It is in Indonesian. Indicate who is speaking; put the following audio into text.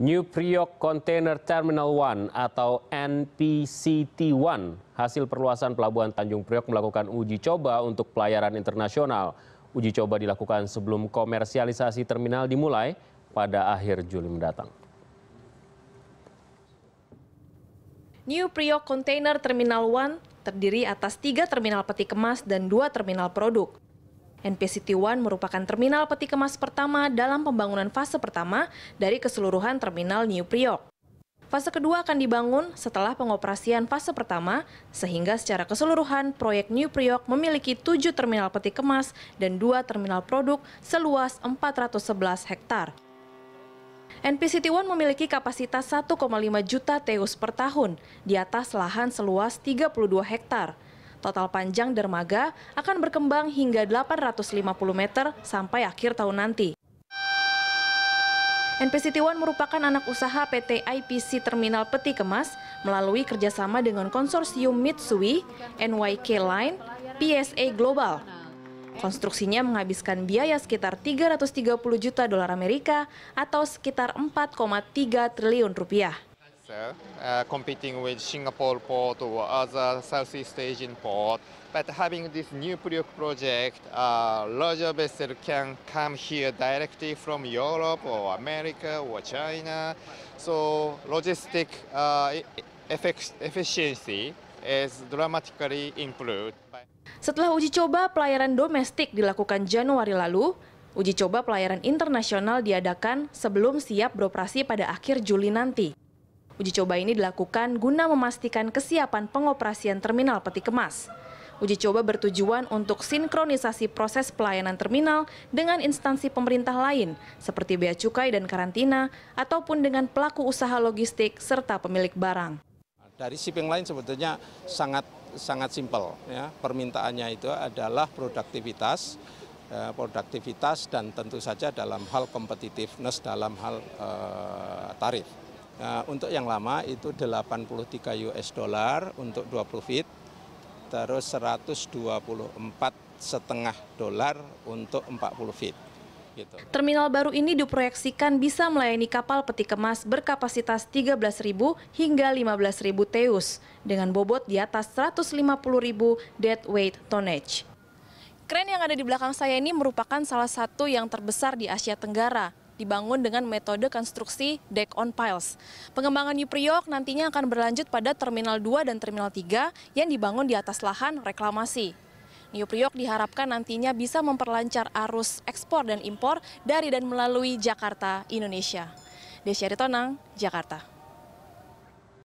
Speaker 1: New Priok Container Terminal 1 atau NPCT1 hasil perluasan pelabuhan Tanjung Priok melakukan uji coba untuk pelayaran internasional. Uji coba dilakukan sebelum komersialisasi terminal dimulai pada akhir Juli mendatang.
Speaker 2: New Priok Container Terminal 1 terdiri atas tiga terminal peti kemas dan dua terminal produk. NPC One merupakan terminal peti kemas pertama dalam pembangunan fase pertama dari keseluruhan terminal New Priok. Fase kedua akan dibangun setelah pengoperasian fase pertama, sehingga secara keseluruhan proyek New Priok memiliki tujuh terminal peti kemas dan dua terminal produk seluas 411 hektar. NPC One memiliki kapasitas 1,5 juta teus per tahun di atas lahan seluas 32 hektar. Total panjang dermaga akan berkembang hingga 850 meter sampai akhir tahun nanti. NPCT One merupakan anak usaha PT IPC Terminal Peti Kemas melalui kerjasama dengan konsorsium Mitsui, NYK Line, PSA Global. Konstruksinya menghabiskan biaya sekitar 330 juta dolar Amerika atau sekitar 4,3 triliun rupiah
Speaker 3: faster, uh, competing with Singapore port or other Southeast Asian port. But having this new Priok project, uh, larger vessel can come here directly from Europe or America or China. So logistic uh, e-, efficiency is dramatically improved.
Speaker 2: Setelah uji coba pelayaran domestik dilakukan Januari lalu, uji coba pelayaran internasional diadakan sebelum siap beroperasi pada akhir Juli nanti. Uji coba ini dilakukan guna memastikan kesiapan pengoperasian terminal peti kemas. Uji coba bertujuan untuk sinkronisasi proses pelayanan terminal dengan instansi pemerintah lain seperti bea cukai dan karantina ataupun dengan pelaku usaha logistik serta pemilik barang.
Speaker 1: Dari shipping lain sebetulnya sangat sangat simpel ya. Permintaannya itu adalah produktivitas eh, produktivitas dan tentu saja dalam hal competitiveness dalam hal uh, tarif. Eh, untuk yang lama itu 83 US dollar untuk dua feet, terus 124 setengah dolar untuk 40 feet. Gitu.
Speaker 2: Terminal baru ini diproyeksikan bisa melayani kapal peti kemas berkapasitas 13.000 hingga 15.000 teus dengan bobot di atas 150.000 deadweight tonnage. Kren yang ada di belakang saya ini merupakan salah satu yang terbesar di Asia Tenggara dibangun dengan metode konstruksi deck on piles. Pengembangan New Priok nantinya akan berlanjut pada Terminal 2 dan Terminal 3 yang dibangun di atas lahan reklamasi. New Priok diharapkan nantinya bisa memperlancar arus ekspor dan impor dari dan melalui Jakarta, Indonesia. Desyari Tonang, Jakarta.